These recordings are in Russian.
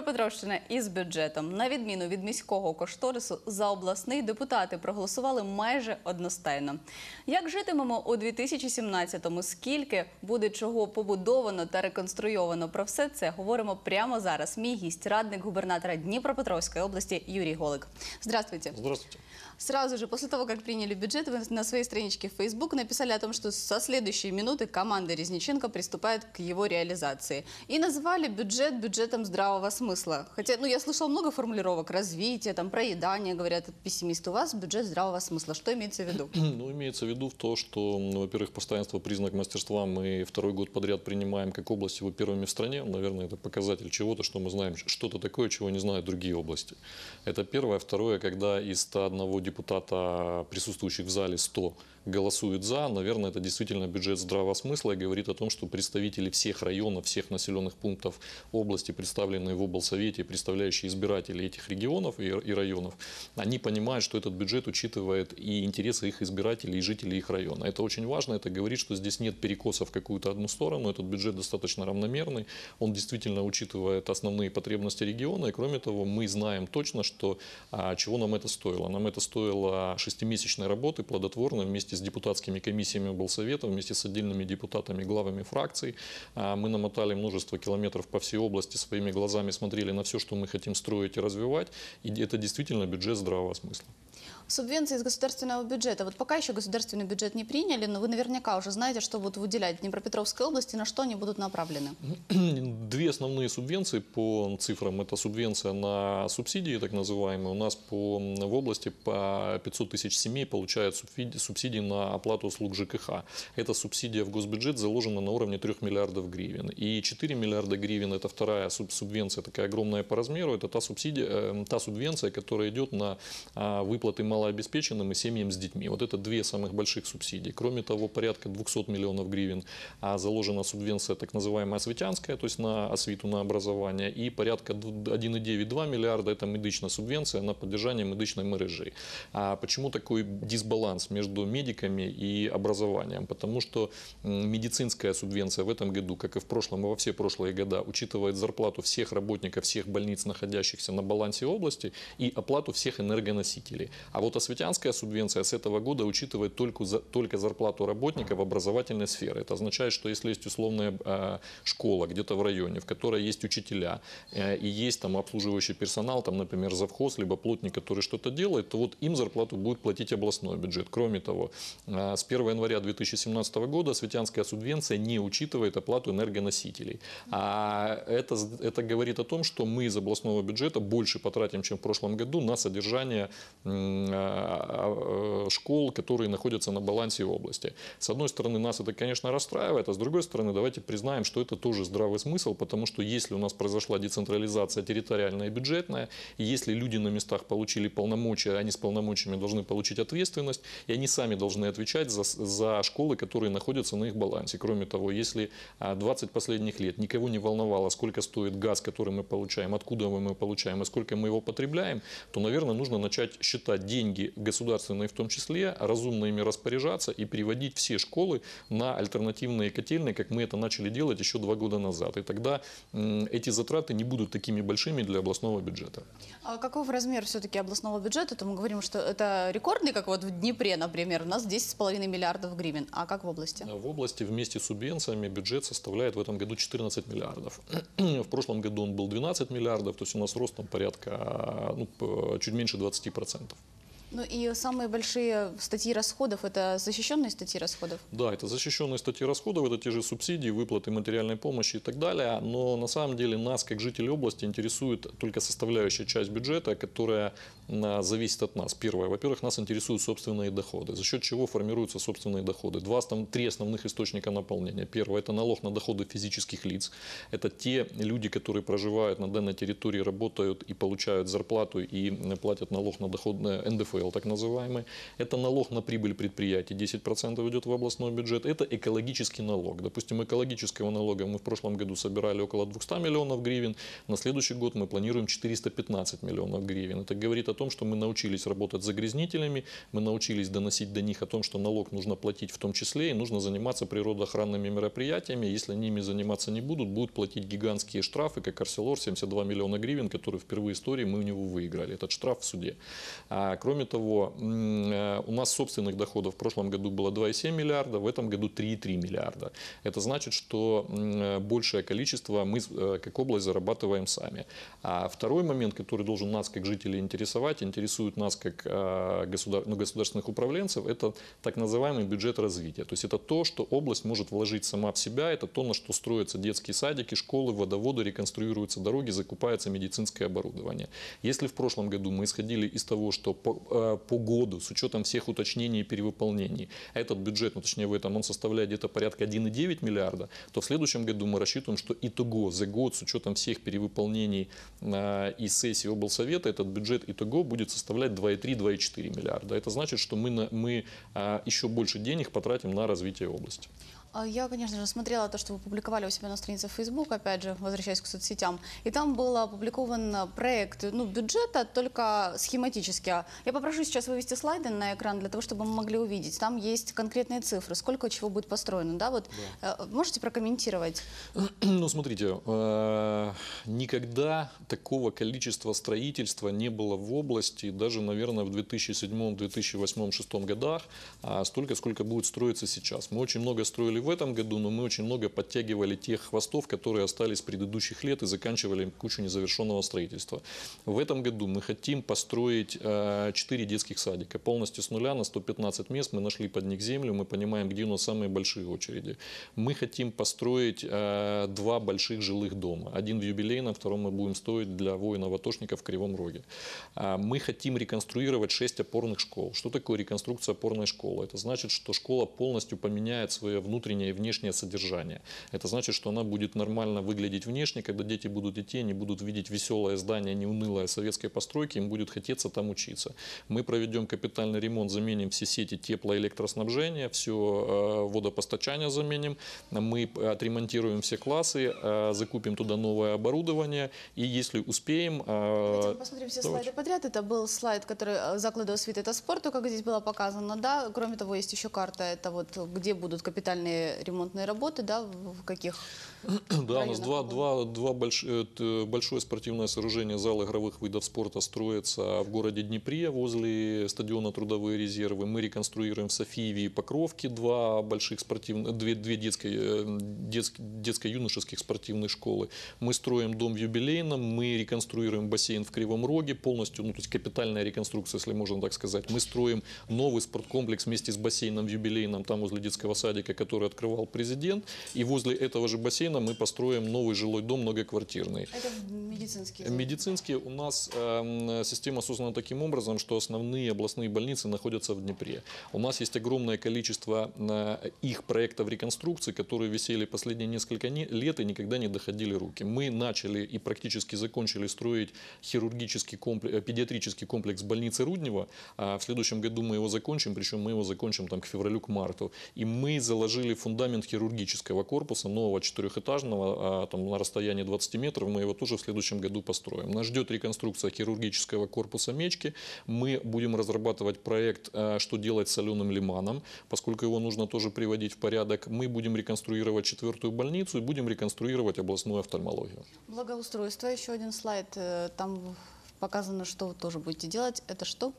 Дніпропетровщина із бюджетом, на відміну від міського кошторису, за обласний депутати проголосували майже одностайно. Як житимемо у 2017-му, Скільки буде чого побудовано та реконструйовано? Про все це говоримо прямо зараз. Мій гість, радник губернатора Дніпропетровської області Юрій Голик. Здравствуйте. Здравствуйте. сразу же после того, как приняли бюджет, вы на своей страничке в Facebook написали о том, что со следующей минуты команда Резниченко приступает к его реализации. И назвали бюджет бюджетом здравого смысла. Хотя, ну, я слышал много формулировок развития, там, проедания, говорят пессимисты. У вас бюджет здравого смысла. Что имеется в виду? Ну, имеется в виду в то, что, ну, во-первых, постоянство признак мастерства мы второй год подряд принимаем как область его первыми в стране. Наверное, это показатель чего-то, что мы знаем, что-то такое, чего не знают другие области. Это первое. Второе, когда из 101 депутата, присутствующих в зале 100 голосует за, наверное, это действительно бюджет здравого смысла и говорит о том, что представители всех районов, всех населенных пунктов области, представленные в облсовете, представляющие избирателей этих регионов и, районов, они понимают, что этот бюджет учитывает и интересы их избирателей, и жителей их района. Это очень важно, это говорит, что здесь нет перекосов в какую-то одну сторону, этот бюджет достаточно равномерный, он действительно учитывает основные потребности региона, и кроме того, мы знаем точно, что а, чего нам это стоило. Нам это стоило шестимесячной работы, плодотворной вместе вместе с депутатскими комиссиями Болсовета, вместе с отдельными депутатами, главами фракций. А мы намотали множество километров по всей области, своими глазами смотрели на все, что мы хотим строить и развивать. И это действительно бюджет здравого смысла. Субвенции из государственного бюджета. Вот пока еще государственный бюджет не приняли, но вы наверняка уже знаете, что будут выделять Днепропетровской области, на что они будут направлены. Две основные субвенции по цифрам. Это субвенция на субсидии, так называемые. У нас по, в области по 500 тысяч семей получают субсидии на оплату услуг ЖКХ. Эта субсидия в госбюджет заложена на уровне 3 миллиардов гривен. И 4 миллиарда гривен – это вторая субвенция, такая огромная по размеру. Это та, субсидия, э, та субвенция, которая идет на а, выплаты малых малообеспеченным и семьям с детьми. Вот это две самых больших субсидии. Кроме того, порядка 200 миллионов гривен а, заложена субвенция так называемая осветянская, то есть на освиту, на образование, и порядка 1,9-2 миллиарда – это медичная субвенция на поддержание медичной мережи. А почему такой дисбаланс между медиками и образованием? Потому что медицинская субвенция в этом году, как и в прошлом и во все прошлые года, учитывает зарплату всех работников всех больниц, находящихся на балансе области, и оплату всех энергоносителей. А вот Золотосветянская субвенция с этого года учитывает только, за, только зарплату работника в образовательной сфере. Это означает, что если есть условная э, школа где-то в районе, в которой есть учителя э, и есть там обслуживающий персонал, там, например, завхоз, либо плотник, который что-то делает, то вот им зарплату будет платить областной бюджет. Кроме того, э, с 1 января 2017 года светянская субвенция не учитывает оплату энергоносителей. А это, это говорит о том, что мы из областного бюджета больше потратим, чем в прошлом году на содержание э, Э, школ, которые находятся на балансе области. С одной стороны, нас это, конечно, расстраивает, а с другой стороны, давайте признаем, что это тоже здравый смысл, потому что если у нас произошла децентрализация территориальная и бюджетная, и если люди на местах получили полномочия, они с полномочиями должны получить ответственность, и они сами должны отвечать за, за школы, которые находятся на их балансе. Кроме того, если 20 а, последних лет никого не волновало, сколько стоит газ, который мы получаем, откуда мы его получаем и сколько мы его потребляем, то, наверное, нужно начать считать деньги, деньги государственные в том числе, разумно ими распоряжаться и переводить все школы на альтернативные котельные, как мы это начали делать еще два года назад. И тогда эти затраты не будут такими большими для областного бюджета. А каков размер все-таки областного бюджета? То мы говорим, что это рекордный, как вот в Днепре, например, у нас 10,5 миллиардов гривен. А как в области? В области вместе с субвенциями бюджет составляет в этом году 14 миллиардов. в прошлом году он был 12 миллиардов, то есть у нас рост там порядка, а, ну, чуть меньше 20 процентов. Ну и самые большие статьи расходов – это защищенные статьи расходов? Да, это защищенные статьи расходов, это те же субсидии, выплаты материальной помощи и так далее. Но на самом деле нас, как жителей области, интересует только составляющая часть бюджета, которая а, зависит от нас. Первое, во-первых, нас интересуют собственные доходы, за счет чего формируются собственные доходы. Два, там три основных источника наполнения. Первое, это налог на доходы физических лиц. Это те люди, которые проживают на данной территории, работают и получают зарплату и платят налог на доходы э, НДФЛ так называемый. Это налог на прибыль предприятий, 10% идет в областной бюджет. Это экологический налог. Допустим, экологического налога мы в прошлом году собирали около 200 миллионов гривен, на следующий год мы планируем 415 миллионов гривен. Это говорит о том, что мы научились работать с загрязнителями, мы научились доносить до них о том, что налог нужно платить в том числе, и нужно заниматься природоохранными мероприятиями. Если ними заниматься не будут, будут платить гигантские штрафы, как Арселор, 72 миллиона гривен, которые впервые в истории мы у него выиграли. Этот штраф в суде. А, кроме того, э, у нас собственных доходов в прошлом году было 2,7 миллиарда, в этом году 3,3 миллиарда. Это значит, что э, большее количество мы э, как область зарабатываем сами. А второй момент, который должен нас как жителей интересовать, развивать, интересует нас как а, государ... ну, государственных управленцев, это так называемый бюджет развития. То есть это то, что область может вложить сама в себя, это то, на что строятся детские садики, школы, водоводы, реконструируются дороги, закупается медицинское оборудование. Если в прошлом году мы исходили из того, что по, а, по году, с учетом всех уточнений и перевыполнений, этот бюджет, ну точнее в этом, он составляет где-то порядка 1,9 миллиарда, то в следующем году мы рассчитываем, что итого за год с учетом всех перевыполнений а, и сессий облсовета этот бюджет итого всего будет составлять 2,3-2,4 миллиарда. Это значит, что мы, на, мы а, еще больше денег потратим на развитие области. А я, конечно же, смотрела то, что вы публиковали у себя на странице Facebook, опять же, возвращаясь к соцсетям. И там был опубликован проект ну, бюджета, только схематически. Я попрошу сейчас вывести слайды на экран, для того, чтобы мы могли увидеть. Там есть конкретные цифры, сколько чего будет построено. Да? Вот, да. Э, можете прокомментировать? Ну, смотрите, э, никогда такого количества строительства не было в области, даже, наверное, в 2007, 2008, 2006 годах, а столько, сколько будет строиться сейчас. Мы очень много строили в этом году, но мы очень много подтягивали тех хвостов, которые остались предыдущих лет и заканчивали кучу незавершенного строительства. В этом году мы хотим построить 4 э, детских садика полностью с нуля на 115 мест. Мы нашли под них землю, мы понимаем, где у нас самые большие очереди. Мы хотим построить э, два больших жилых дома. Один в юбилейном, втором мы будем строить для воинов-атошников в Кривом Роге. А, мы хотим реконструировать 6 опорных школ. Что такое реконструкция опорной школы? Это значит, что школа полностью поменяет свое внутреннее внутреннее и внешнее содержание. Это значит, что она будет нормально выглядеть внешне, когда дети будут идти, они будут видеть веселое здание, не унылое советской постройки, им будет хотеться там учиться. Мы проведем капитальный ремонт, заменим все сети теплоэлектроснабжения, все э, водопостачание заменим, мы отремонтируем все классы, э, закупим туда новое оборудование, и если успеем... Давайте э, посмотрим все давайте. слайды подряд. Это был слайд, который заклады освіти та спорту, как здесь было показано, да? Кроме того, есть еще карта, это вот где будут капитальные ремонтные, работы, да, в каких Да, у нас два, два, два больш... Э, большое спортивное сооружение зал игровых видов спорта строится в городе Днепре возле стадиона «Трудовые резервы». Мы реконструируем в Софиеве и Покровке два больших спортивных, две, две детской, э, детск, детско-юношеских спортивных школы. Мы строим дом в юбилейном, мы реконструируем бассейн в Кривом Роге полностью, ну то есть капитальная реконструкция, если можно так сказать. Мы строим новый спорткомплекс вместе с бассейном в юбилейном, там возле детского садика, который открывал президент. И возле этого же бассейна мы построим новый жилой дом многоквартирный. Это медицинский Медицинские. У нас э, система создана таким образом, что основные областные больницы находятся в Днепре. У нас есть огромное количество э, их проектов реконструкции, которые висели последние несколько не, лет и никогда не доходили руки. Мы начали и практически закончили строить хирургический комплекс, э, педиатрический комплекс больницы Руднева. А в следующем году мы его закончим, причем мы его закончим там к февралю, к марту. И мы заложили фундамент хирургического корпуса, нового четырехэтажного, а, там, на расстоянии 20 метров, мы его тоже в следующем году построим. Нас ждет реконструкция хирургического корпуса Мечки. Мы будем разрабатывать проект, а, что делать с соленым лиманом, поскольку его нужно тоже приводить в порядок. Мы будем реконструировать четвертую больницу и будем реконструировать областную офтальмологию. Благоустройство, еще один слайд, э, там показано, что вы тоже будете делать. Это что?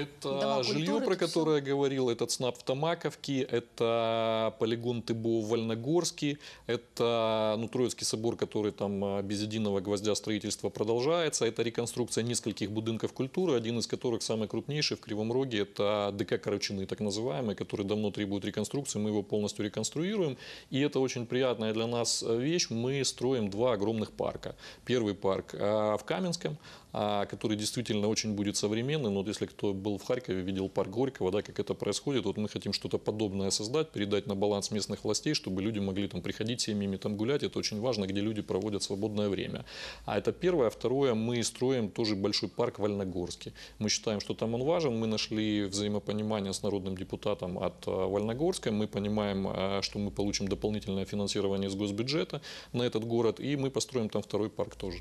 Это жилье, про которое я говорил, этот СНАП в Тамаковке, это полигон ТБО в Вольногорске, это ну, Троицкий собор, который там а, без единого гвоздя строительства продолжается, это реконструкция нескольких будинков культуры, один из которых самый крупнейший в Кривом Роге, это ДК Карачины, так называемый, который давно требует реконструкции, мы его полностью реконструируем, и это очень приятная для нас э, вещь, мы строим два огромных парка. Первый парк э, в Каменском, а, который действительно очень будет современный, но вот если кто был был в Харькове, видел парк Горького, да, как это происходит. Вот мы хотим что-то подобное создать, передать на баланс местных властей, чтобы люди могли там приходить семьями там гулять. Это очень важно, где люди проводят свободное время. А это первое. А второе, мы строим тоже большой парк в Вольногорске. Мы считаем, что там он важен. Мы нашли взаимопонимание с народным депутатом от э, Вольногорска. Мы понимаем, э, что мы получим дополнительное финансирование из госбюджета на этот город. И мы построим там второй парк тоже.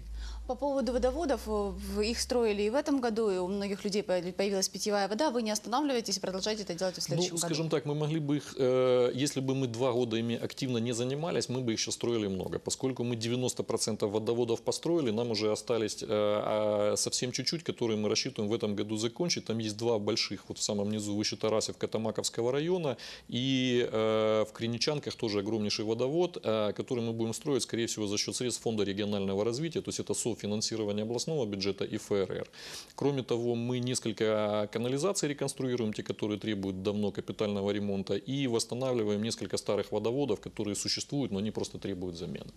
По поводу водоводов, э, их строили и в этом году, и у многих людей появилась питьевая вода. Вы не останавливаетесь и продолжаете это делать в ну, следующем ну, году? скажем так, мы могли бы их, э, если бы мы два года ими активно не занимались, мы бы еще строили много. Поскольку мы 90% водоводов построили, нам уже остались э, а, совсем чуть-чуть, которые мы рассчитываем в этом году закончить. Там есть два больших, вот в самом низу выше Тарасов, Катамаковского района, и в Криничанках тоже огромнейший водовод, который мы будем строить, скорее всего, за счет средств Фонда регионального развития, то есть это СОФ финансирования областного бюджета и ФРР. Кроме того, мы несколько канализаций реконструируем, те, которые требуют давно капитального ремонта, и восстанавливаем несколько старых водоводов, которые существуют, но они просто требуют замены.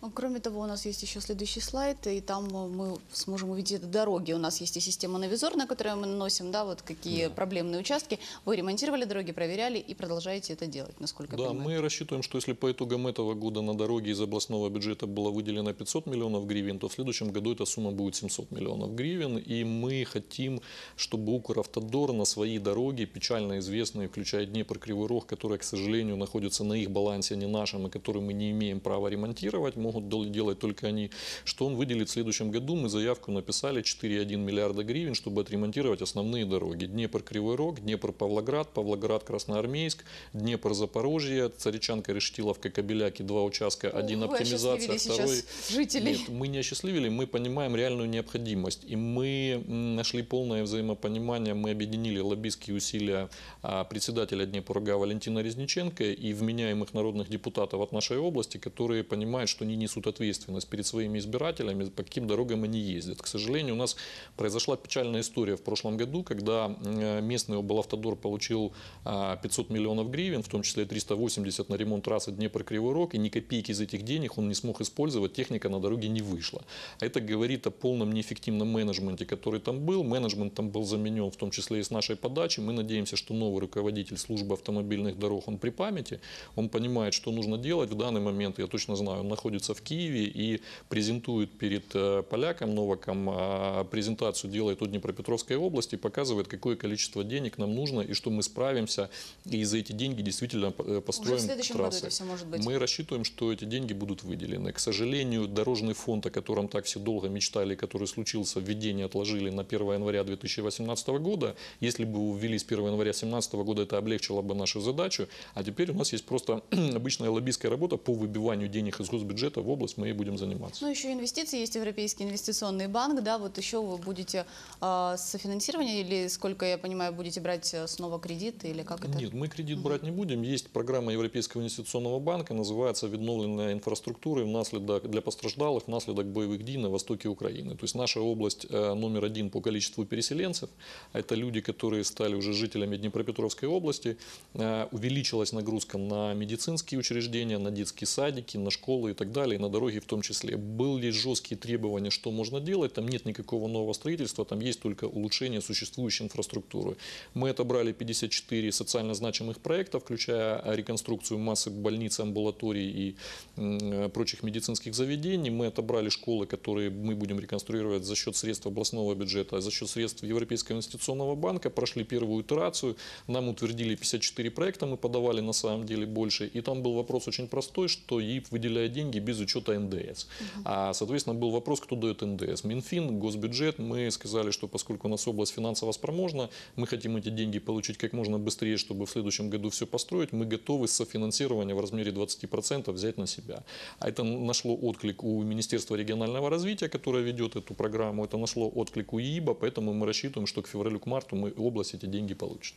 А, кроме того, у нас есть еще следующий слайд, и там э, мы сможем увидеть дороги. У нас есть и система навизор, на которую мы наносим, да, вот какие да. проблемные участки. Вы ремонтировали дороги, проверяли и продолжаете это делать, насколько да, я понимаю. Да, мы рассчитываем, что если по итогам этого года на дороги из областного бюджета было выделено 500 миллионов гривен, то в следующем году эта сумма будет 700 миллионов гривен. И мы хотим, чтобы Укравтодор на свои дороги, печально известные, включая Днепр, Кривый Рог, которые, к сожалению, находятся на их балансе, а не нашем, и которые мы не имеем права ремонтировать, могут делать только они, что он выделит в следующем году, мы заявку написали 4,1 миллиарда гривен, чтобы отремонтировать основные дороги. Днепр Кривой Рог, Днепр Павлоград, Павлоград Красноармейск, Днепр Запорожье, Царичанка Решетиловка Кобеляки, два участка, один Вы оптимизация, второй... Жителей. Нет, мы не осчастливили, мы понимаем реальную необходимость. И мы нашли полное взаимопонимание, мы объединили лоббистские усилия а, председателя Днепра Валентина Резниченко и вменяемых народных депутатов от нашей области, которые понимают, что не несут ответственность перед своими избирателями, по каким дорогам они ездят. К сожалению, у нас произошла печальная история в прошлом году, когда э, местный облавтодор получил 500 а, миллионов гривен, в том числе 380 на ремонт трассы Днепр-Кривой Рог, и ни копейки из этих денег он не смог использовать, техника на дороге не вышла. Это говорит о полном неэффективном менеджменте, который там был. Менеджмент там был заменен, в том числе и с нашей подачи. Мы надеемся, что новый руководитель службы автомобильных дорог, он при памяти, он понимает, что нужно делать в данный момент, я точно знаю, он находится находится в Киеве и презентует перед э, поляком Новаком, а, презентацию делает у Днепропетровской области, показывает, какое количество денег нам нужно и что мы справимся, и за эти деньги действительно построим э, Уже в трассы. Году это все может быть. Мы рассчитываем, что эти деньги будут выделены. К сожалению, дорожный фонд, о котором так все долго мечтали, который случился, введение отложили на 1 января 2018 года. Если бы ввели с 1 января 2017 года, это облегчило бы нашу задачу. А теперь у нас есть просто обычная лоббистская работа по выбиванию денег из госбюджета эта область мы и будем заниматься. Ну, еще инвестиции есть Европейский инвестиционный банк, да, вот еще вы будете э, софинансирование или, сколько я понимаю, будете брать э, снова кредит или как это? Нет, мы кредит брать не будем. Есть программа Европейского инвестиционного банка, называется «Відновлення инфраструктуры внаслідок, для постраждалых внаслідок боевых дій на востоке Украины». То есть наша область э, номер один по количеству переселенцев, это люди, которые стали уже жителями Днепропетровской области, э, увеличилась нагрузка на медицинские учреждения, на детские садики, на школы и так далее. Италии, на дороге в том числе, были жесткие требования, что можно делать, там нет никакого нового строительства, там есть только улучшение существующей инфраструктуры. Мы отобрали 54 социально значимых проекта, включая реконструкцию массы больниц, амбулаторий и прочих медицинских заведений. Мы отобрали школы, которые мы будем реконструировать за счет средств областного бюджета, за счет средств Европейского инвестиционного банка, прошли первую итерацию, нам утвердили 54 проекта, мы подавали на самом деле больше. И там был вопрос очень простой, что ЕИП выделяет деньги без из учета НДС. А, соответственно, был вопрос, кто дает НДС. Минфин, госбюджет. Мы сказали, что поскольку у нас область финансово спроможна, мы хотим эти деньги получить как можно быстрее, чтобы в следующем году все построить. Мы готовы софинансирование в размере 20% взять на себя. А это нашло отклик у Министерства регионального развития, которое ведет эту программу. Это нашло отклик у ИИБа, поэтому мы рассчитываем, что к февралю, к марту мы область эти деньги получит.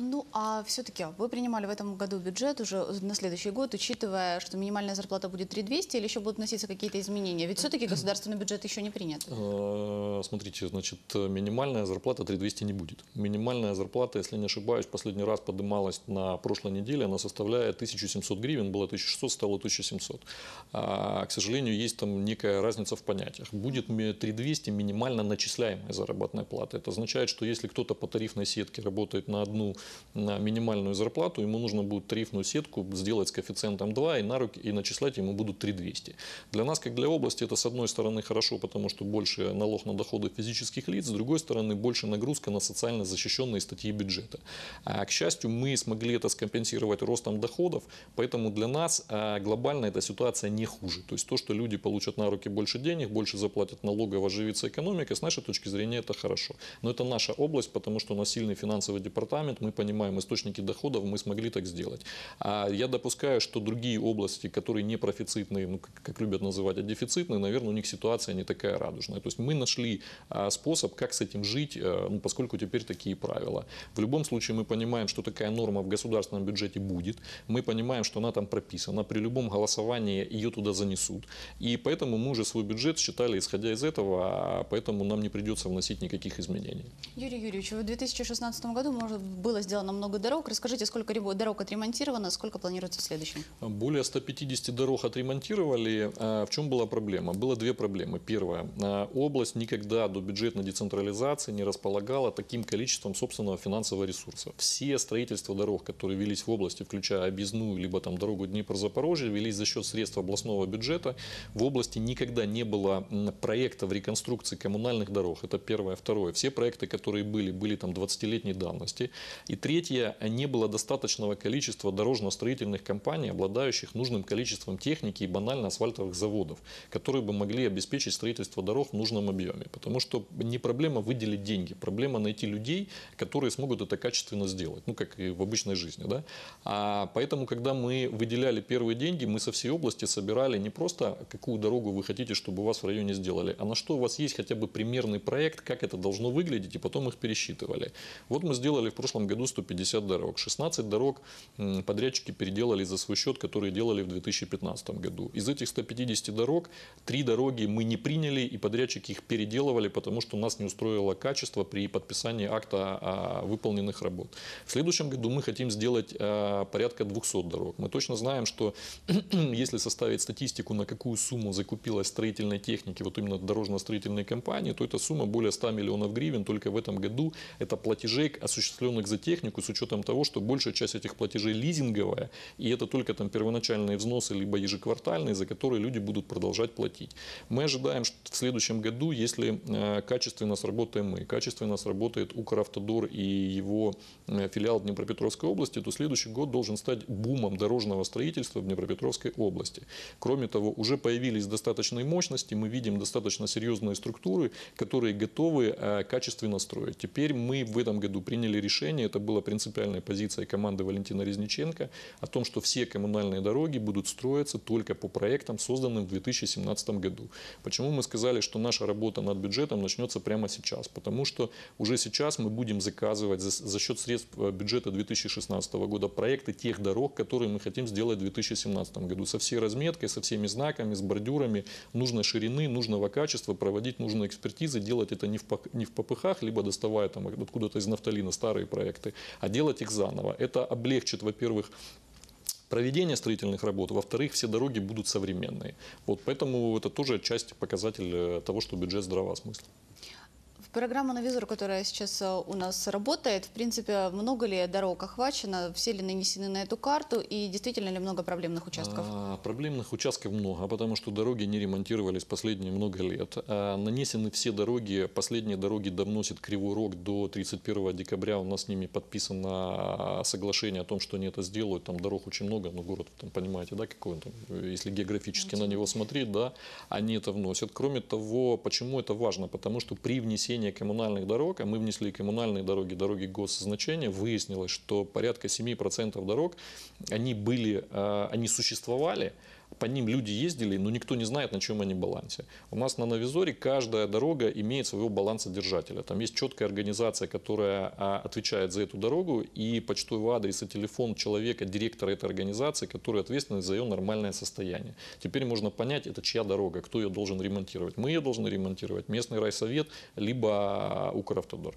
Ну, а все-таки вы принимали в этом году бюджет уже на следующий год, учитывая, что минимальная зарплата будет 3200 или еще будут вноситься какие-то изменения? Ведь все-таки государственный бюджет еще не принят. А, смотрите, значит, минимальная зарплата 3200 не будет. Минимальная зарплата, если не ошибаюсь, последний раз поднималась на прошлой неделе, она составляет 1700 гривен, было 1600, стало 1700. А, к сожалению, есть там некая разница в понятиях. Будет 3200 минимально начисляемая заработная плата. Это означает, что если кто-то по тарифной сетке работает на одну на минимальную зарплату, ему нужно будет тарифную сетку сделать с коэффициентом 2 и, на руки, и начислять ему будут 3200. Для нас, как для области, это с одной стороны хорошо, потому что больше налог на доходы физических лиц, с другой стороны больше нагрузка на социально защищенные статьи бюджета. А, к счастью, мы смогли это скомпенсировать ростом доходов, поэтому для нас а, глобально эта ситуация не хуже. То есть то, что люди получат на руки больше денег, больше заплатят налогов, оживится экономика, с нашей точки зрения это хорошо. Но это наша область, потому что у нас сильный финансовый департамент, мы понимаем источники доходов, мы смогли так сделать. А я допускаю, что другие области, которые не профицитные, ну, как, любят называть, а дефицитные, наверное, у них ситуация не такая радужная. То есть мы нашли а, способ, как с этим жить, э, ну, поскольку теперь такие правила. В любом случае мы понимаем, что такая норма в государственном бюджете будет. Мы понимаем, что она там прописана. При любом голосовании ее туда занесут. И поэтому мы уже свой бюджет считали, исходя из этого, а поэтому нам не придется вносить никаких изменений. Юрий Юрьевич, в 2016 году может было сделано много дорог. Расскажите, сколько дорог отремонтировано, сколько планируется в следующем? Более 150 дорог отремонтировали. А, в чем была проблема? Было две проблемы. Первая. А, область никогда до бюджетной децентрализации не располагала таким количеством собственного финансового ресурса. Все строительства дорог, которые велись в области, включая объездную, либо там дорогу Днепр-Запорожье, велись за счет средств областного бюджета. В области никогда не было проектов реконструкции коммунальных дорог. Это первое. Второе. Все проекты, которые были, были там 20-летней давности. И третье, не было достаточного количества дорожно-строительных компаний, обладающих нужным количеством техники и банально асфальтовых заводов, которые бы могли обеспечить строительство дорог в нужном объеме. Потому что не проблема выделить деньги, проблема найти людей, которые смогут это качественно сделать, ну как и в обычной жизни. Да? А поэтому, когда мы выделяли первые деньги, мы со всей области собирали не просто какую дорогу вы хотите, чтобы у вас в районе сделали, а на что у вас есть хотя бы примерный проект, как это должно выглядеть, и потом их пересчитывали. Вот мы сделали в прошлом году году 150 дорог. 16 дорог подрядчики переделали за свой счет, которые делали в 2015 году. Из этих 150 дорог, три дороги мы не приняли, и подрядчики их переделывали, потому что нас не устроило качество при подписании акта о выполненных работ. В следующем году мы хотим сделать э, порядка 200 дорог. Мы точно знаем, что если составить статистику, на какую сумму закупилась строительной техники, вот именно дорожно-строительной компании, то эта сумма более 100 миллионов гривен только в этом году. Это платежей, осуществленных за технику, технику с учетом того, что большая часть этих платежей лизинговая, и это только там первоначальные взносы, либо ежеквартальные, за которые люди будут продолжать платить. Мы ожидаем, что в следующем году, если э, качественно сработаем мы, качественно сработает Укравтодор и его э, филиал Днепропетровской области, то следующий год должен стать бумом дорожного строительства в Днепропетровской области. Кроме того, уже появились достаточные мощности, мы видим достаточно серьезные структуры, которые готовы э, качественно строить. Теперь мы в этом году приняли решение это была принципиальная позиция команды Валентина Резниченко о том, что все коммунальные дороги будут строиться только по проектам, созданным в 2017 году. Почему мы сказали, что наша работа над бюджетом начнется прямо сейчас? Потому что уже сейчас мы будем заказывать за, за счет средств э, бюджета 2016 года проекты тех дорог, которые мы хотим сделать в 2017 году. Со всей разметкой, со всеми знаками, с бордюрами, нужной ширины, нужного качества, проводить нужные экспертизы, делать это не в, не в попыхах, либо доставая там откуда-то из нафталина старые проекты, проекты, а делать их заново. Это облегчит, во-первых, проведение строительных работ, во-вторых, все дороги будут современные. Вот, поэтому это тоже часть показатель э, того, что бюджет здравоосмыслен. Программа «Новизор», которая сейчас э, у нас работает, в принципе, много ли дорог охвачено, все ли нанесены на эту карту и действительно ли много проблемных участков? А, проблемных участков много, потому что дороги не ремонтировались последние много лет. А, нанесены все дороги, последние дороги довносит Кривой Рог до 31 декабря. У нас с ними подписано соглашение о том, что они это сделают. Там дорог очень много, но город, там, понимаете, да, какой он там, если географически Интересно. на него смотреть, да, они это вносят. Кроме того, почему это важно? Потому что при внесении значение коммунальных дорог, а мы внесли коммунальные дороги, дороги госзначения, выяснилось, что порядка 7% дорог, они были, а, они существовали, по ним люди ездили, но никто не знает, на чем они балансе. У нас на Новизоре каждая дорога имеет своего балансодержателя. Там есть четкая организация, которая а, отвечает за эту дорогу, и почтовый адрес и телефон человека, директора этой организации, который ответственен за ее нормальное состояние. Теперь можно понять, это чья дорога, кто ее должен ремонтировать. Мы ее должны ремонтировать, местный райсовет, либо а, Укравтодор.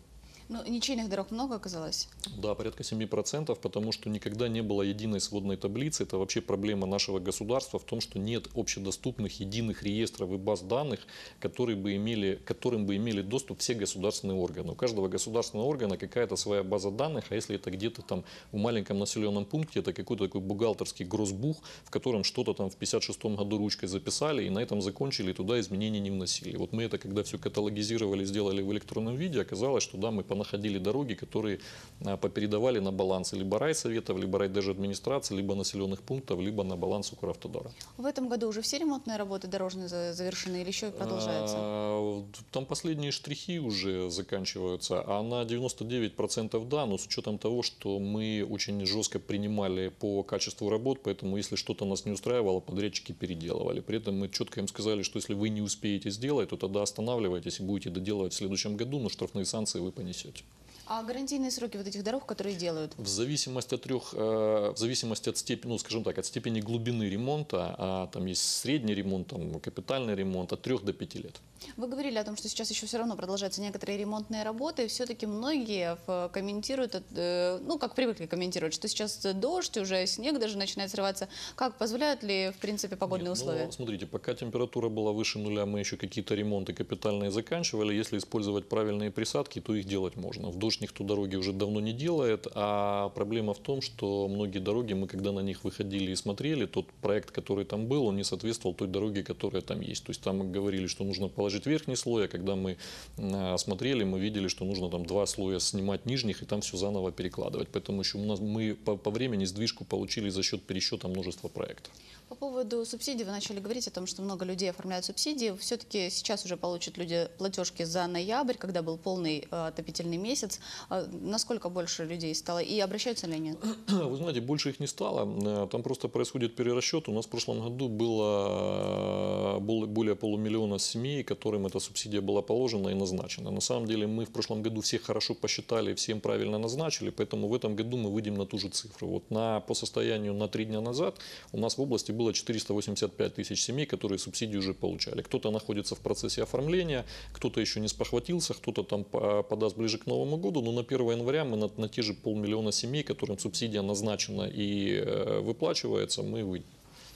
Ну, ничейных дорог много оказалось? Да, порядка 7%, потому что никогда не было единой сводной таблицы. Это вообще проблема нашего государства в том, что нет общедоступных единых реестров и баз данных, которые бы имели, которым бы имели доступ все государственные органы. У каждого государственного органа какая-то своя база данных, а если это где-то там в маленьком населенном пункте, это какой-то такой бухгалтерский грозбух, в котором что-то там в 56-м году ручкой записали и на этом закончили, и туда изменения не вносили. Вот мы это, когда все каталогизировали, сделали в электронном виде, оказалось, что да, мы по находили дороги, которые а, попередавали на баланс либо райсоветов, либо райдержи администрации, либо населенных пунктов, либо на баланс Укравтодора. В этом году уже все ремонтные работы дорожные завершены или еще продолжаются? А, там последние штрихи уже заканчиваются, а на 99% да, но с учетом того, что мы очень жестко принимали по качеству работ, поэтому если что-то нас не устраивало, подрядчики переделывали. При этом мы четко им сказали, что если вы не успеете сделать, то тогда останавливайтесь и будете доделывать в следующем году, но штрафные санкции вы понесете. lawsuit. А гарантийные сроки вот этих дорог, которые делают? В зависимости от трех, э, в зависимости от степени, ну, скажем так, от степени глубины ремонта, а там есть средний ремонт, там капитальный ремонт от трех до пяти лет. Вы говорили о том, что сейчас еще все равно продолжаются некоторые ремонтные работы. Все-таки многие э, комментируют, э, ну, как привыкли комментировать, что сейчас дождь, уже снег даже начинает срываться. Как, позволяют ли, в принципе, погодные Нет, ну, условия? Ну, смотрите, пока температура была выше нуля, мы еще какие-то ремонты капитальные заканчивали. Если использовать правильные присадки, то их делать можно. В дождь уж никто дороги уже давно не делает, а проблема в том, что многие дороги, мы когда на них выходили и смотрели, тот проект, который там был, он не соответствовал той дороге, которая там есть. То есть там говорили, что нужно положить верхний слой, а когда мы а, смотрели, мы видели, что нужно там два слоя снимать нижних и там все заново перекладывать. Поэтому еще у нас мы по, по времени сдвижку получили за счет пересчета множества проектов. По поводу субсидий вы начали говорить о том, что много людей оформляют субсидии. Все-таки сейчас уже получат люди платежки за ноябрь, когда был полный э, отопительный месяц. А насколько больше людей стало и обращаются ли они? Вы знаете, больше их не стало. Э, там просто происходит перерасчет. У нас в прошлом году было э, более полумиллиона семей, которым эта субсидия была положена и назначена. На самом деле мы в прошлом году всех хорошо посчитали, всем правильно назначили, поэтому в этом году мы выйдем на ту же цифру. Вот на, по состоянию на три дня назад у нас в области было 485 тысяч семей, которые субсидии уже получали. Кто-то находится в процессе оформления, кто-то еще не спохватился, кто-то там подаст ближе к Новому году, но на 1 января мы на, на те же полмиллиона семей, которым субсидия назначена и э, выплачивается, мы выйдем.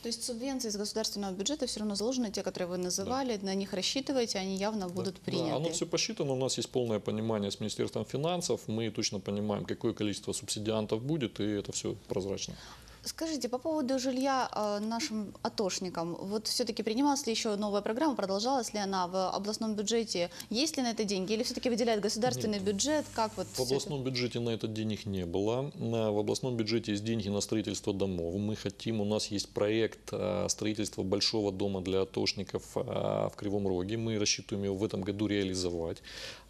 То есть субвенции из государственного бюджета все равно заложены, те, которые вы называли, да. на них рассчитываете, они явно да. будут приняты. Да, оно все посчитано, у нас есть полное понимание с Министерством финансов, мы точно понимаем, какое количество субсидиантов будет, и это все прозрачно. Скажите, по поводу жилья э, нашим атошникам, вот все-таки принималась ли еще новая программа, продолжалась ли она в областном бюджете, есть ли на это деньги или все-таки выделяет государственный Нет, бюджет, как вот В областном это? бюджете на этот денег не было, э, в областном бюджете есть деньги на строительство домов, мы хотим, у нас есть проект э, строительства большого дома для атошников э, в Кривом Роге, мы рассчитываем его в этом году реализовать,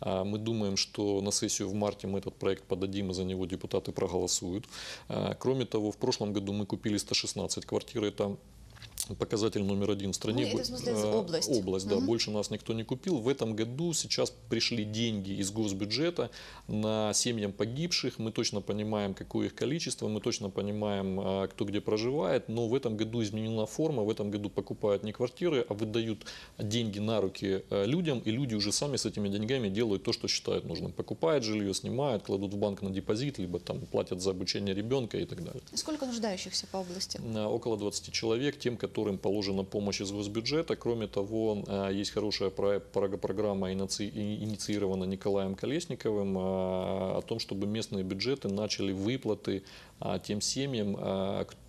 мы думаем, что на сессию в марте мы этот проект подадим и за него депутаты проголосуют, кроме того, в прошлом году году мы купили 116 квартир, это показатель номер один в стране. Ну, это, в смысле, э, область. Область, да. Угу. Больше нас никто не купил. В этом году сейчас пришли деньги из госбюджета на семьям погибших. Мы точно понимаем, какое их количество, мы точно понимаем, э, кто где проживает. Но в этом году изменена форма, в этом году покупают не квартиры, а выдают деньги на руки э, людям, и люди уже сами с этими деньгами делают то, что считают нужным. Покупают жилье, снимают, кладут в банк на депозит, либо там платят за обучение ребенка и так далее. Сколько нуждающихся по области? Около 20 человек, тем, которые которым положена помощь из госбюджета. Кроме того, э, есть хорошая программа, инициирована Николаем Колесниковым, э, о том, чтобы местные бюджеты начали выплаты э, тем семьям,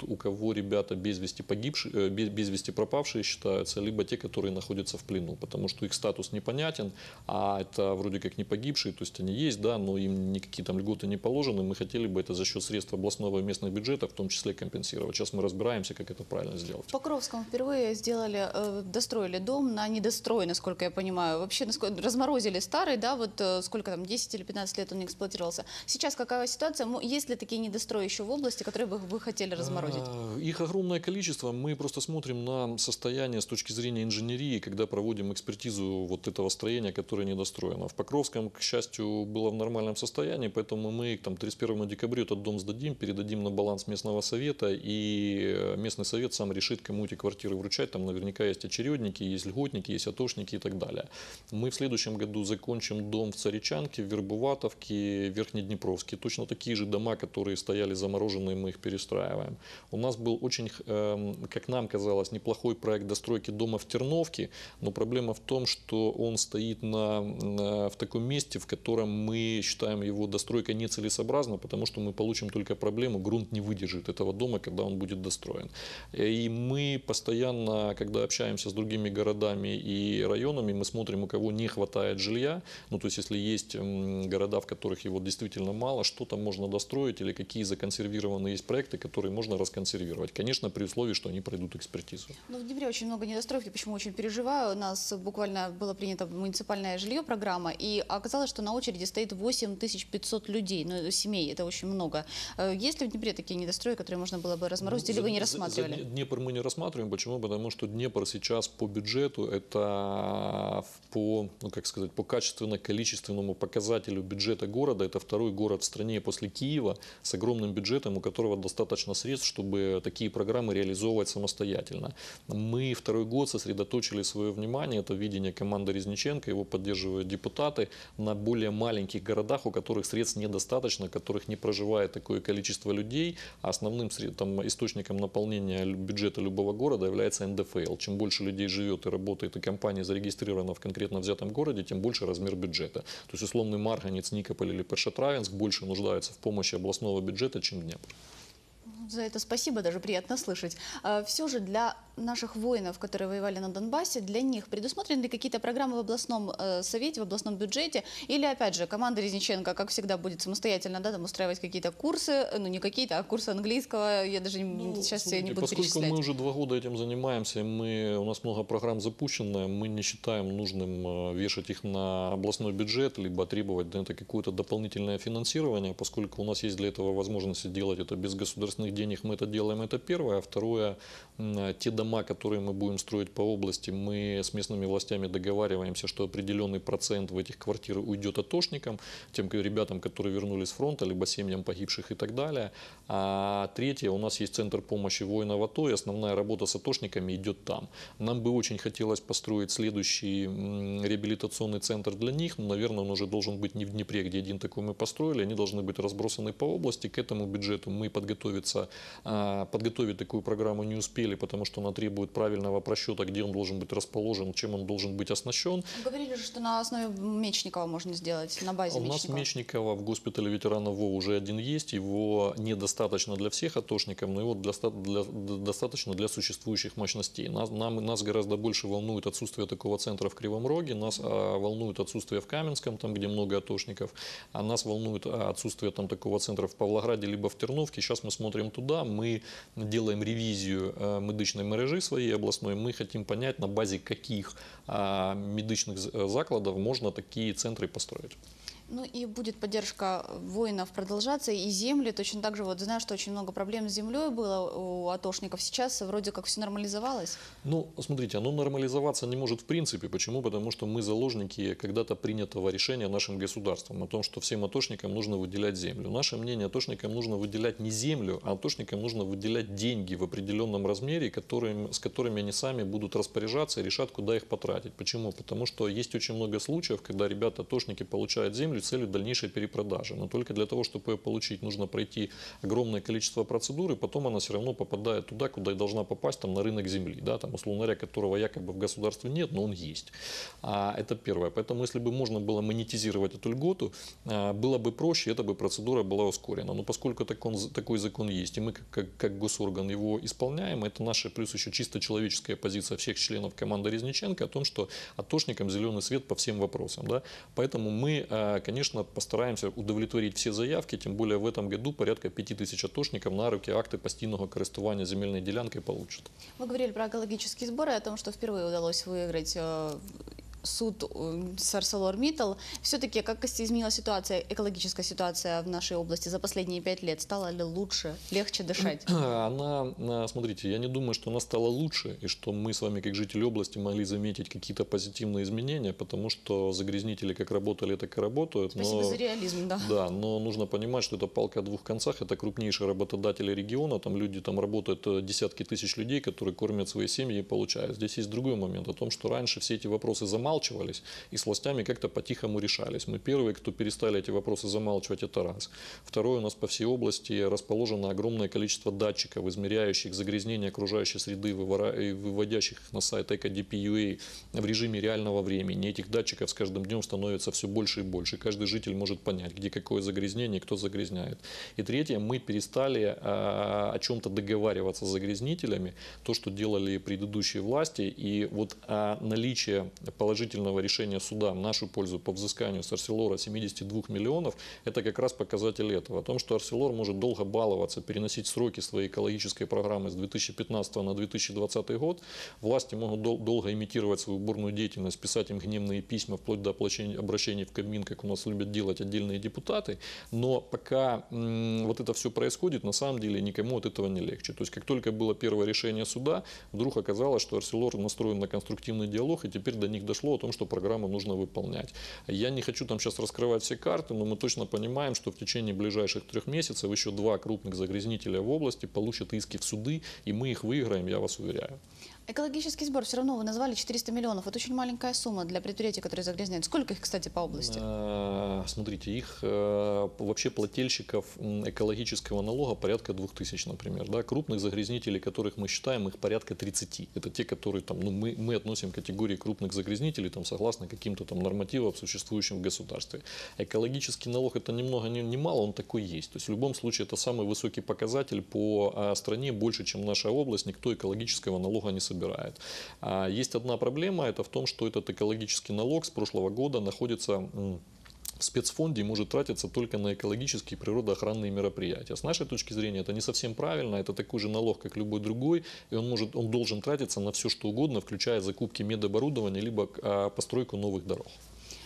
у кого ребята без вести, погибшие, без вести пропавшие считаются, либо те, которые находятся в плену, потому что их статус непонятен, а это вроде как не погибшие, то есть они есть, да, но им никакие там льготы не положены, мы хотели бы это за счет средств областного и местных бюджета в том числе компенсировать. Сейчас мы разбираемся, как это правильно сделать. Покров Покровском впервые сделали, э, достроили дом на недострой, насколько я понимаю. Вообще насколько, разморозили старый, да, вот э, сколько там, 10 или 15 лет он не эксплуатировался. Сейчас какая ситуация? Есть ли такие недострои еще в области, которые бы вы хотели разморозить? А, их огромное количество. Мы просто смотрим на состояние с точки зрения инженерии, когда проводим экспертизу вот этого строения, которое недостроено. В Покровском, к счастью, было в нормальном состоянии, поэтому мы там 31 декабря этот дом сдадим, передадим на баланс местного совета, и э, местный совет сам решит, кому эти квартиры вручать, там наверняка есть очередники, есть льготники, есть атошники и так далее. Мы в следующем году закончим дом в Царичанке, в Вербоватовке, Верхнеднепровске. Точно такие же дома, которые стояли замороженные, мы их перестраиваем. У нас был очень, эм, как нам казалось, неплохой проект достройки дома в Терновке, но проблема в том, что он стоит на, на, в таком месте, в котором мы считаем его достройка нецелесообразна, потому что мы получим только проблему, грунт не выдержит этого дома, когда он будет достроен. Э, и мы постоянно, когда общаемся с другими городами и районами, мы смотрим, у кого не хватает жилья. Ну, то есть, если есть города, в которых его действительно мало, что там можно достроить или какие законсервированные есть проекты, которые можно расконсервировать. Конечно, при условии, что они пройдут экспертизу. Ну, в Днепре очень много недостроек, я почему очень переживаю. У нас буквально было принято муниципальное жилье программа, и оказалось, что на очереди стоит 8500 людей, ну, семей, это очень много. Э, есть ли в Днепре такие недострои, которые можно было бы разморозить, ну, или за, вы не рассматривали? За, за Днепр мы не рассматривали рассматриваем. Почему? Потому что Днепр сейчас по бюджету, это по, ну, как сказать, по качественно-количественному показателю бюджета города, это второй город в стране после Киева с огромным бюджетом, у которого достаточно средств, чтобы такие программы реализовывать самостоятельно. Мы второй год сосредоточили свое внимание, это видение команды Резниченко, его поддерживают депутаты, на более маленьких городах, у которых средств недостаточно, которых не проживает такое количество людей, а основным там, источником наполнения бюджета любого целого города является НДФЛ. Чем больше людей живет и работает, и компания зарегистрирована в конкретно взятом городе, тем больше размер бюджета. То есть условный Марганец, Никополь или Першетравинск больше нуждаются в помощи областного бюджета, чем Днепр. За это спасибо, даже приятно слышать. А Все же для наших воинов, которые воевали на Донбассе, для них предусмотрены какие-то программы в областном э, совете, в областном бюджете? Или, опять же, команда Резниченко, как всегда, будет самостоятельно да, там устраивать какие-то курсы, э, ну не какие-то, а курсы английского, я даже ну, сейчас смотрите, не буду поскольку мы уже два года этим занимаемся, мы, у нас много программ запущено, мы не считаем нужным э, вешать их на областной бюджет, либо требовать это какое-то дополнительное финансирование, поскольку у нас есть для этого возможности делать это без государственных денег, мы это делаем, это первое. А второе, те дома, дома, которые мы будем строить по области, мы с местными властями договариваемся, что определенный процент в этих квартирах уйдет атошникам, тем ребятам, которые вернулись с фронта, либо семьям погибших и так далее. А третье, у нас есть центр помощи воинов АТО, и основная работа с атошниками идет там. Нам бы очень хотелось построить следующий реабилитационный центр для них, но, наверное, он уже должен быть не в Днепре, где один такой мы построили, они должны быть разбросаны по области. К этому бюджету мы подготовиться, а, подготовить такую программу не успели, потому что она требует правильного просчета, где он должен быть расположен, чем он должен быть оснащен. Вы говорили же, что на основе Мечникова можно сделать, на базе а У нас Мечникова в госпитале ветеранов ВО уже один есть, его недостаточно для всех атошников, но его для, для, достаточно для существующих мощностей. Нас, нам, нас гораздо больше волнует отсутствие такого центра в Кривом Роге, нас а, волнует отсутствие в Каменском, там, где много атошников, а нас волнует а, отсутствие там такого центра в Павлограде либо в Терновке. Сейчас мы смотрим туда, мы делаем ревизию а, э, медичной мережи своєї обласної. Ми хочемо понять, на базі яких а, медичних э, закладів можна такі центри построїти. Ну и будет поддержка воинов продолжаться, и земли точно так же, вот знаю, что очень много проблем с землей было у атошников, сейчас вроде как все нормализовалось. Ну, смотрите, оно нормализоваться не может в принципе, почему? Потому что мы заложники когда-то принятого решения нашим государством о том, что всем атошникам нужно выделять землю. Наше мнение, атошникам нужно выделять не землю, а атошникам нужно выделять деньги в определенном размере, которые, с которыми они сами будут распоряжаться и решат, куда их потратить. Почему? Потому что есть очень много случаев, когда ребята-атошники получают землю, и целью дальнейшей перепродажи. Но только для того, чтобы ее получить, нужно пройти огромное количество процедур, и потом она все равно попадает туда, куда и должна попасть, там, на рынок земли, да, там, условно говоря, которого якобы в государстве нет, но он есть. А это первое. Поэтому, если бы можно было монетизировать эту льготу, а, было бы проще, эта бы процедура была ускорена. Но поскольку такой, такой закон есть, и мы как, как, как госорган его исполняем, это наша плюс еще чисто человеческая позиция всех членов команды Резниченко о том, что атошникам зеленый свет по всем вопросам. Да? Поэтому мы, а, Конечно, постараемся удовлетворить все заявки, тем более в этом году порядка 5 тисяч атошників на руки акты постійного користування земельной делянкой получат. Ви говорили про екологічні збори, о том, что впервые удалось выиграть. Э, суд э, Сарсалор-Миттал, все-таки как изменилась ситуация, экологическая ситуация в нашей области за последние пять лет? Стало ли лучше, легче дышать? Она, э, смотрите, я не думаю, что она стала лучше, и что мы с вами, как жители области, могли заметить какие-то позитивные изменения, потому что загрязнители как работали, так и работают. Спасибо но, за реализм, да. Да, но нужно понимать, что это палка о двух концах, это крупнейшие работодатели региона, там люди, там работают э, десятки тысяч людей, которые кормят свои семьи и получают. Здесь есть другой момент о том, что раньше все эти вопросы замазывали, замалчивались и с властями как-то по-тихому решались. Мы первые, кто перестали эти вопросы замалчивать, это раз. Второе, у нас по всей области расположено огромное количество датчиков, измеряющих загрязнение окружающей среды, э, выводящих их на сайт EcoDPUA в режиме реального времени. Этих датчиков с каждым днем становится все больше и больше. Каждый житель может понять, где какое загрязнение, кто загрязняет. И третье, мы перестали а, о чем-то договариваться с загрязнителями, то, что делали предыдущие власти. И вот а, наличие положения положительного решения суда в нашу пользу по взысканию с Арселора 72 миллионов, это как раз показатель этого. О том, что Арселор может долго баловаться, переносить сроки своей экологической программы с 2015 на 2020 год, власти могут дол долго имитировать свою бурную деятельность, писать им гневные письма, вплоть до обращений в Кабмин, как у нас любят делать отдельные депутаты, но пока вот это все происходит, на самом деле никому от этого не легче. То есть, как только было первое решение суда, вдруг оказалось, что Арселор настроен на конструктивный диалог, и теперь до них дошло, о том, что программу нужно выполнять. Я не хочу там сейчас раскрывать все карты, но мы точно понимаем, что в течение ближайших трех месяцев еще два крупных загрязнителя в области получат иски в суды, и мы их выиграем, я вас уверяю. Экологический сбор, все равно вы назвали 400 миллионов. Это очень маленькая сумма для предприятий, которые загрязняют. Сколько их, кстати, по области? Э, смотрите, их э, вообще плательщиков экологического налога порядка 2000, например. Да? Крупных загрязнителей, которых мы считаем, их порядка 30. Это те, которые там, ну, мы, мы относим к категории крупных загрязнителей там, согласно каким-то там нормативам, существующим в государстве. Экологический налог это немного, не, не мало, он такой есть. То есть в любом случае это самый высокий показатель по а, стране, больше, чем наша область, никто экологического налога не собирают. А, есть одна проблема, это в том, что этот экологический налог с прошлого года находится в спецфонде может тратиться только на экологические природоохранные мероприятия. С нашей точки зрения это не совсем правильно, это такой же налог, как любой другой, и он, может, он должен тратиться на все, что угодно, включая закупки медоборудования, либо а, постройку новых дорог.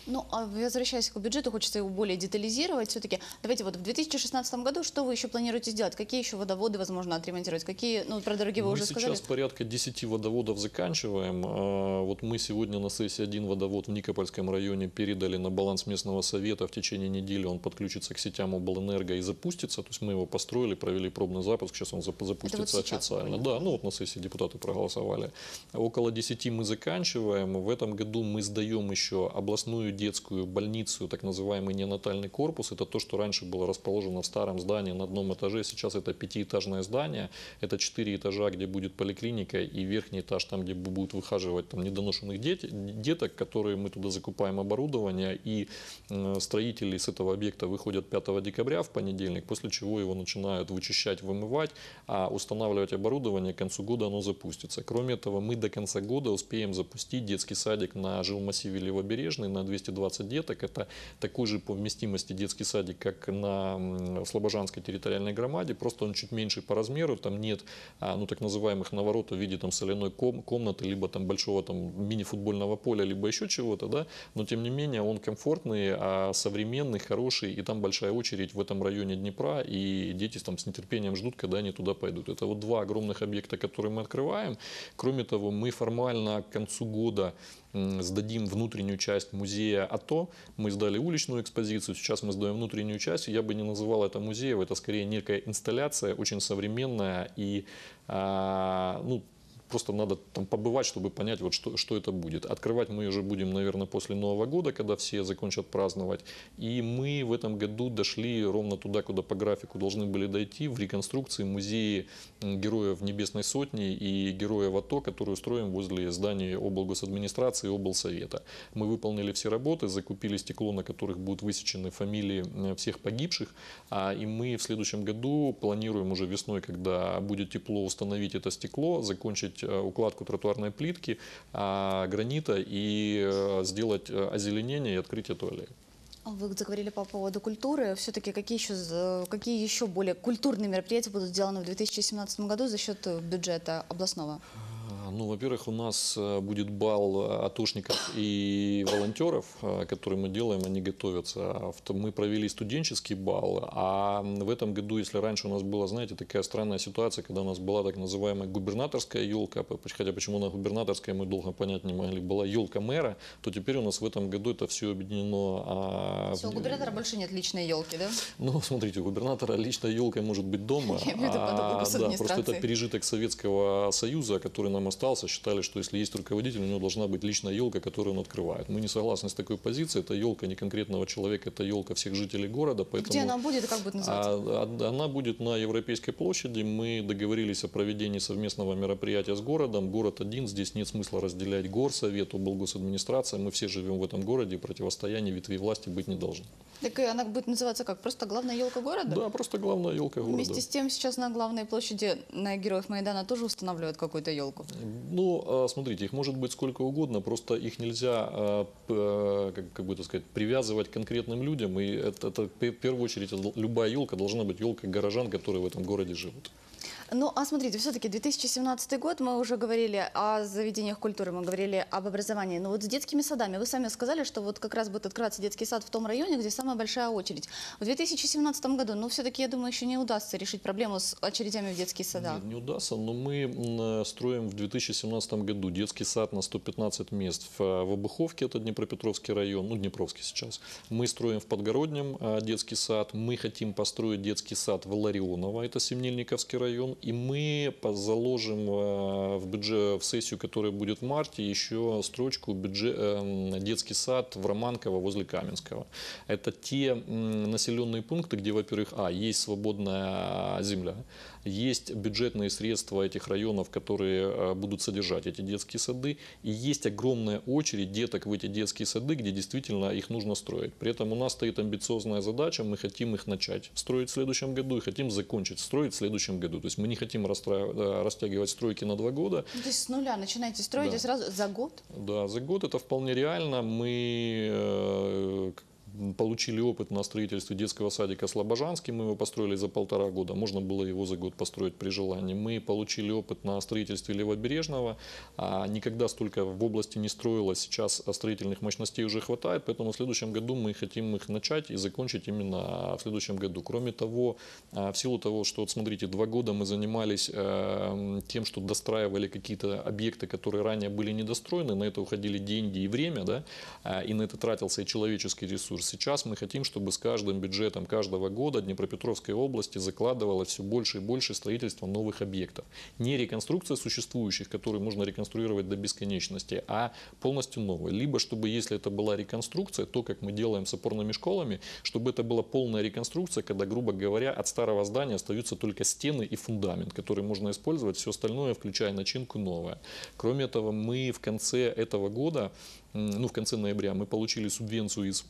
Ну, а возвращаясь к бюджету, хочется его более детализировать все-таки. Давайте вот в 2016 году что вы еще планируете сделать? Какие еще водоводы, возможно, отремонтировать? Какие, ну, про дороги вы мы уже сказали. Мы сейчас порядка 10 водоводов заканчиваем. А, вот мы сегодня на сессии один водовод в Никопольском районе передали на баланс местного совета. В течение недели он подключится к сетям облэнерго и запустится. То есть мы его построили, провели пробный запуск. Сейчас он запустится вот официально. Да, ну вот на сессии депутаты проголосовали. Около 10 мы заканчиваем. В этом году мы сдаем еще областную детскую больницу, так называемый ненатальный корпус. Это то, что раньше было расположено в старом здании на одном этаже. Сейчас это пятиэтажное здание. Это четыре этажа, где будет поликлиника и верхний этаж, там, где будут выхаживать там, недоношенных дет деток, которые мы туда закупаем оборудование. И э, строители с этого объекта выходят 5 декабря в понедельник, после чего его начинают вычищать, вымывать, а устанавливать оборудование к концу года оно запустится. Кроме этого, мы до конца года успеем запустить детский садик на жилмассиве Левобережный на 200 220 деток. Это такой же по вместимости детский садик, как на Слобожанской территориальной громаде, просто он чуть меньше по размеру, там нет а, ну, так называемых наворот в виде там, соляной ком комнаты, либо там большого там, мини-футбольного поля, либо еще чего-то, да, но тем не менее он комфортный, а современный, хороший, и там большая очередь в этом районе Днепра, и дети там с нетерпением ждут, когда они туда пойдут. Это вот два огромных объекта, которые мы открываем. Кроме того, мы формально к концу года сдадим внутреннюю часть музея АТО, мы сдали уличную экспозицию, сейчас мы сдаем внутреннюю часть, я бы не называл это музеем, это скорее некая инсталляция, очень современная и а, ну, просто надо там побывать, чтобы понять, вот что, что это будет. Открывать мы уже будем, наверное, после Нового года, когда все закончат праздновать. И мы в этом году дошли ровно туда, куда по графику должны были дойти, в реконструкции музея героев Небесной Сотни и героев АТО, который устроим возле здания облгосадминистрации и облсовета. Мы выполнили все работы, закупили стекло, на которых будут высечены фамилии всех погибших, а, и мы в следующем году планируем уже весной, когда будет тепло, установить это стекло, закончить Э, укладку тротуарной плитки, а, гранита и э, сделать э, озеленение и открытие туалет. А вы заговорили по поводу культуры. Все-таки какие еще, какие еще более культурные мероприятия будут сделаны в 2017 году за счет бюджета областного? А, ну, во-первых, у нас э, будет бал э, атушников и волонтеров, э, которые мы делаем, они готовятся. Мы провели студенческий бал, а в этом году, если раньше у нас была, знаете, такая странная ситуация, когда у нас была так называемая губернаторская елка, хотя почему она губернаторская, мы долго понять не могли, была елка мэра, то теперь у нас в этом году это все объединено. А, все, у губернатора больше нет личной елки, да? Ну, смотрите, у губернатора личная елка может быть дома. Я а, да, просто это пережиток Советского Союза, который нам остался, считали, что если есть руководитель, у него должна быть личная елка, которую он открывает. Мы не согласны с такой позицией. Это елка не конкретного человека, это елка всех жителей города. Поэтому... Где она будет как будет называться? А, а, она будет на Европейской площади. Мы договорились о проведении совместного мероприятия с городом. Город один, здесь нет смысла разделять горсовет, облгосадминистрация. Мы все живем в этом городе, и противостояние ветви власти быть не должно. Так она будет называться как? Просто главная елка города? Да, просто главная елка города. Вместе с тем сейчас на главной площади на Героев Майдана тоже устанавливают какую-то елку. Ну, а, смотрите, их может быть сколько угодно, просто их нельзя, а, а, как, бы это сказать, привязывать к конкретным людям. И это, это в первую очередь любая елка должна быть елкой горожан, которые в этом городе живут. Ну, а смотрите, все-таки 2017 год, мы уже говорили о заведениях культуры, мы говорили об образовании. Но вот с детскими садами, вы сами сказали, что вот как раз будет открываться детский сад в том районе, где самая большая очередь. В 2017 году, ну, все-таки, я думаю, еще не удастся решить проблему с очередями в детские сада. Нет, не удастся, но мы э, строим в 2017 году детский сад на 115 мест э, в Обуховке, это Днепропетровский район, ну, Днепровский сейчас. Мы строим в Подгороднем э, детский сад, мы хотим построить детский сад в Ларионово, это Семнильниковский район, и мы заложим э, в, бюджет, в сессию, которая будет в марте, еще строчку бюджет, эм, «Детский сад» в Романково возле Каменского. Это те населенные пункты, где, во-первых, а, есть свободная земля, есть бюджетные средства этих районов, которые э, будут содержать эти детские сады, и есть огромная очередь деток в эти детские сады, где действительно их нужно строить. При этом у нас стоит амбициозная задача, мы хотим их начать строить в следующем году и хотим закончить строить в следующем году. То есть мы не хотим э, растягивать стройки на два года. Ну, то есть с нуля начинаете строить да. сразу за год? Да, за год это вполне реально. Мы э, получили опыт на строительстве детского садика Слобожанский, мы его построили за полтора года, можно было его за год построить при желании. Мы получили опыт на строительстве Левобережного, а никогда столько в области не строилось, сейчас строительных мощностей уже хватает, поэтому в следующем году мы хотим их начать и закончить именно в следующем году. Кроме того, а, в силу того, что, вот смотрите, два года мы занимались э, тем, что достраивали какие-то объекты, которые ранее были недостроены, на это уходили деньги и время, да, а, и на это тратился и человеческий ресурс сейчас мы хотим, чтобы с каждым бюджетом каждого года Днепропетровской области закладывало все больше и больше строительство новых объектов. Не реконструкция существующих, которые можно реконструировать до бесконечности, а полностью новые. Либо, чтобы если это была реконструкция, то, как мы делаем с опорными школами, чтобы это была полная реконструкция, когда, грубо говоря, от старого здания остаются только стены и фундамент, который можно использовать, все остальное, включая начинку, новое. Кроме этого, мы в конце этого года, ну, в конце ноября, мы получили субвенцию из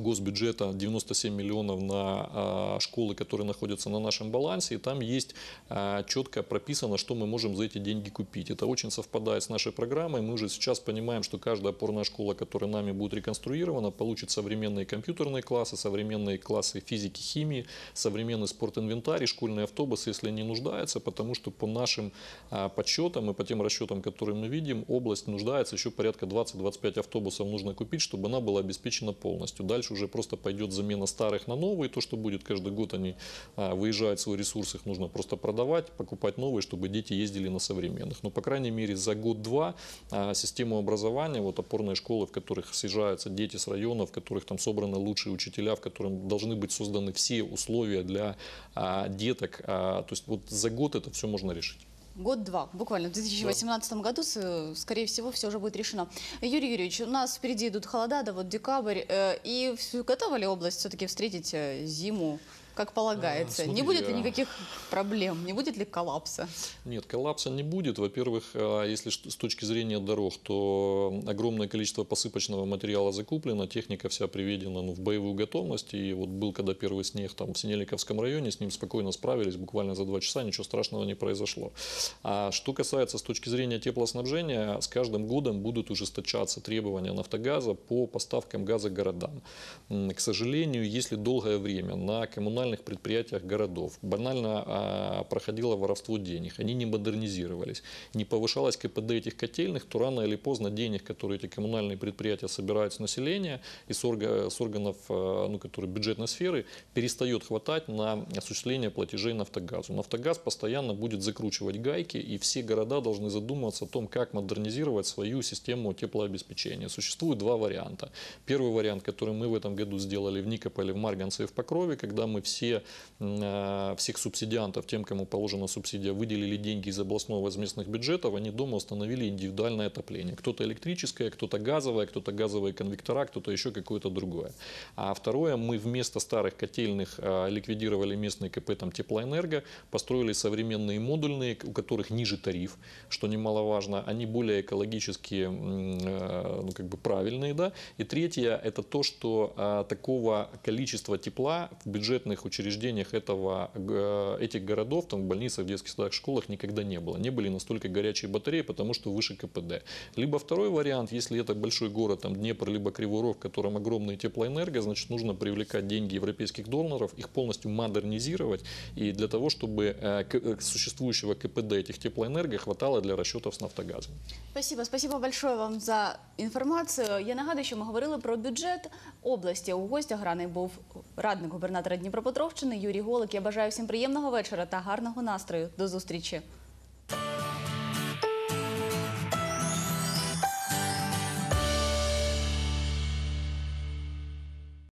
госбюджета 97 миллионов на а, школы, которые находятся на нашем балансе, и там есть а, четко прописано, что мы можем за эти деньги купить. Это очень совпадает с нашей программой. Мы уже сейчас понимаем, что каждая опорная школа, которая нами будет реконструирована, получит современные компьютерные классы, современные классы физики, химии, современный спортинвентарь, школьные автобусы, если они нуждаются, потому что по нашим а, подсчетам и по тем расчетам, которые мы видим, область нуждается еще порядка 20-25 автобусов нужно купить, чтобы она была обеспечена полностью. Дальше дальше уже просто пойдет замена старых на новые. То, что будет каждый год, они а, выезжают свой ресурс, их нужно просто продавать, покупать новые, чтобы дети ездили на современных. Но, по крайней мере, за год-два а, систему образования, вот опорные школы, в которых съезжаются дети с районов, в которых там собраны лучшие учителя, в которых должны быть созданы все условия для а, деток. То есть вот за год это все можно решить год-два, буквально в 2018 да. году, э, скорее всего, все уже будет решено. Юрий Юрьевич, у нас впереди идут холода, да вот декабрь, э, и готова ли область все-таки встретить э, зиму? как а, полагается? Смотри, не будет ли а. никаких проблем? Не будет ли коллапса? Нет, коллапса не будет. Во-первых, а, если с точки зрения дорог, то огромное количество посыпочного материала закуплено, техника вся приведена ну, в боевую готовность. И вот был когда первый снег там в Синельниковском районе, с ним спокойно справились, буквально за два часа ничего страшного не произошло. А что касается с точки зрения теплоснабжения, с каждым годом будут ужесточаться требования нафтогаза по поставкам газа городам. К сожалению, если долгое время на коммунальном коммунальных предприятиях городов. Банально а, проходило воровство денег. Они не модернизировались. Не повышалась КПД этих котельных, то рано или поздно денег, которые эти коммунальные предприятия собирают с населения и с, с органов а, ну, которые бюджетной сферы, перестает хватать на осуществление платежей Нафтогазу. Нафтогаз постоянно будет закручивать гайки, и все города должны задумываться о том, как модернизировать свою систему теплообеспечения. Существует два варианта. Первый вариант, который мы в этом году сделали в Никополе, в Марганце и в Покрове, когда мы все все, э, всех субсидиантов, тем, кому положена субсидия, выделили деньги из областного, возместных местных бюджетов, они дома установили индивидуальное отопление. Кто-то электрическое, кто-то газовое, кто-то газовые конвектора, кто-то еще какое-то другое. А второе, мы вместо старых котельных э, ликвидировали местные КП там, теплоэнерго, построили современные модульные, у которых ниже тариф, что немаловажно, они более экологически э, ну, как бы правильные. Да? И третье, это то, что такого количества тепла в бюджетных учреждениях этого, этих городов, там в больницах, в детских садах, школах никогда не было. Не были настолько горячие батареи, потому что выше КПД. Либо второй вариант, если это большой город, там Днепр, либо Кривой Рог, в котором огромные теплоэнерго, значит нужно привлекать деньги европейских долларов, их полностью модернизировать, и для того, чтобы э, э, существующего КПД этих теплоэнерго хватало для расчетов с Нафтогазом. Спасибо, спасибо большое вам за информацию. Я нагадую, що мы говорили про бюджет области, У гостя раний був радник губернатора Дніпропетровська. Дніпропетровщини Юрій Голик. Я бажаю всім приємного вечора та гарного настрою. До зустрічі.